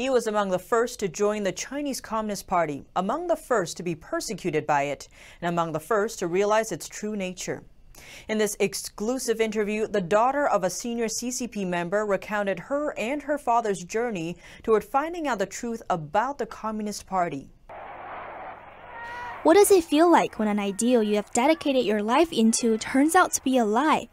He was among the first to join the Chinese Communist Party, among the first to be persecuted by it, and among the first to realize its true nature. In this exclusive interview, the daughter of a senior CCP member recounted her and her father's journey toward finding out the truth about the Communist Party. What does it feel like when an ideal you have dedicated your life into turns out to be a lie?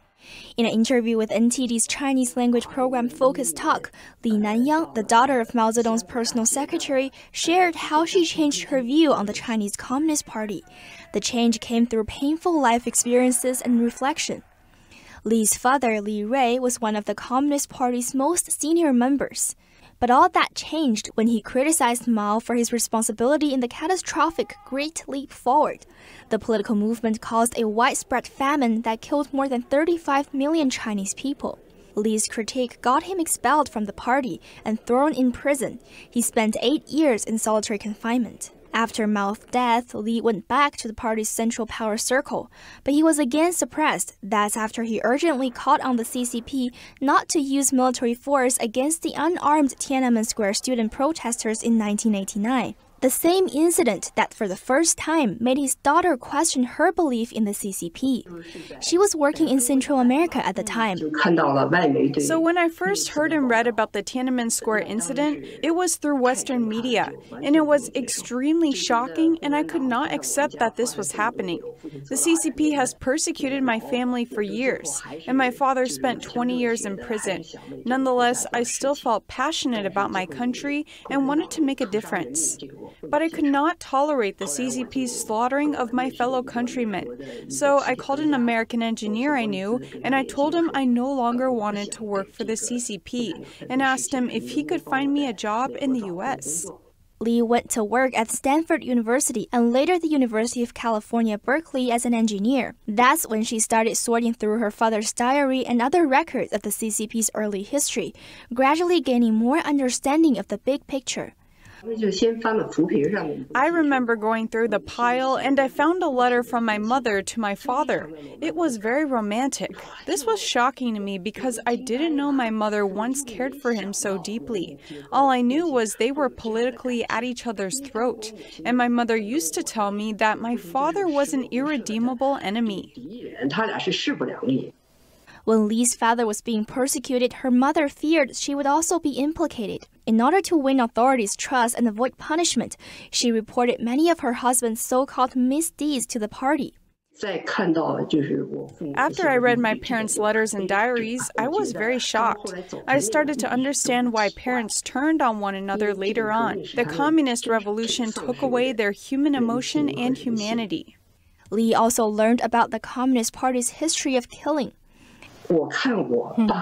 In an interview with NTD's Chinese language program Focus Talk, Li Nanyang, the daughter of Mao Zedong's personal secretary, shared how she changed her view on the Chinese Communist Party. The change came through painful life experiences and reflection. Li's father, Li Wei, was one of the Communist Party's most senior members. But all that changed when he criticized Mao for his responsibility in the catastrophic Great Leap Forward. The political movement caused a widespread famine that killed more than 35 million Chinese people. Li's critique got him expelled from the party and thrown in prison. He spent eight years in solitary confinement. After Mao's death, Li went back to the party's central power circle, but he was again suppressed. That's after he urgently called on the CCP not to use military force against the unarmed Tiananmen Square student protesters in 1989. The same incident that for the first time made his daughter question her belief in the CCP. She was working in Central America at the time. So when I first heard and read about the Tiananmen Square incident, it was through Western media, and it was extremely shocking and I could not accept that this was happening. The CCP has persecuted my family for years, and my father spent 20 years in prison. Nonetheless, I still felt passionate about my country and wanted to make a difference. But I could not tolerate the CCP's slaughtering of my fellow countrymen. So I called an American engineer I knew and I told him I no longer wanted to work for the CCP and asked him if he could find me a job in the US. Lee went to work at Stanford University and later the University of California, Berkeley as an engineer. That's when she started sorting through her father's diary and other records of the CCP's early history, gradually gaining more understanding of the big picture. I remember going through the pile and I found a letter from my mother to my father. It was very romantic. This was shocking to me because I didn't know my mother once cared for him so deeply. All I knew was they were politically at each other's throat. And my mother used to tell me that my father was an irredeemable enemy. When Lee's father was being persecuted, her mother feared she would also be implicated. In order to win authorities' trust and avoid punishment, she reported many of her husband's so-called misdeeds to the party. After I read my parents' letters and diaries, I was very shocked. I started to understand why parents turned on one another later on. The communist revolution took away their human emotion and humanity. Lee also learned about the Communist Party's history of killing. When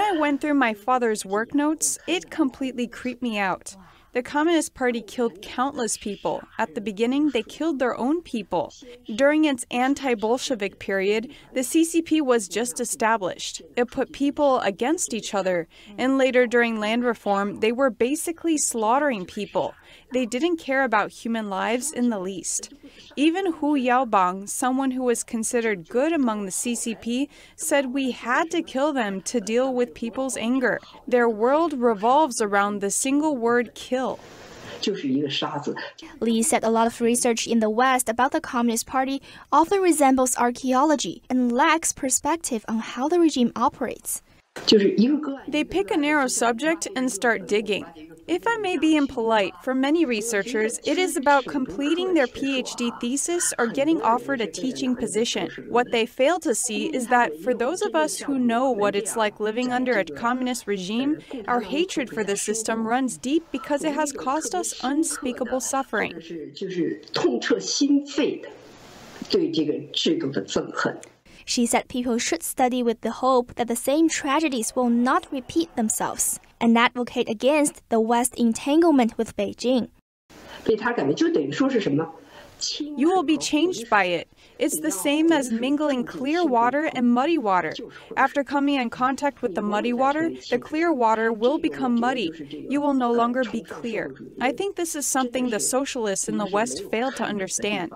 I went through my father's work notes, it completely creeped me out. The Communist Party killed countless people. At the beginning, they killed their own people. During its anti Bolshevik period, the CCP was just established. It put people against each other. And later, during land reform, they were basically slaughtering people. They didn't care about human lives in the least. Even Hu Yaobang, someone who was considered good among the CCP, said we had to kill them to deal with people's anger. Their world revolves around the single word kill. Lee said a lot of research in the West about the Communist Party often resembles archaeology and lacks perspective on how the regime operates. They pick a narrow subject and start digging. If I may be impolite, for many researchers, it is about completing their PhD thesis or getting offered a teaching position. What they fail to see is that for those of us who know what it's like living under a communist regime, our hatred for the system runs deep because it has caused us unspeakable suffering. She said people should study with the hope that the same tragedies will not repeat themselves and advocate against the West entanglement with Beijing. You will be changed by it. It's the same as mingling clear water and muddy water. After coming in contact with the muddy water, the clear water will become muddy. You will no longer be clear. I think this is something the socialists in the West failed to understand.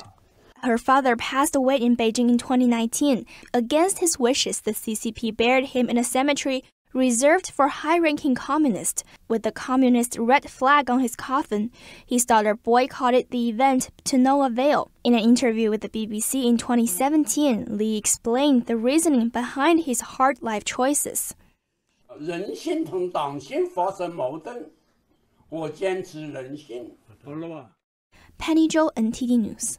Her father passed away in Beijing in 2019. Against his wishes, the CCP buried him in a cemetery Reserved for high ranking communists, with the communist red flag on his coffin, his daughter boycotted the event to no avail. In an interview with the BBC in 2017, Lee explained the reasoning behind his hard life choices. Penny Zhou, NTD News。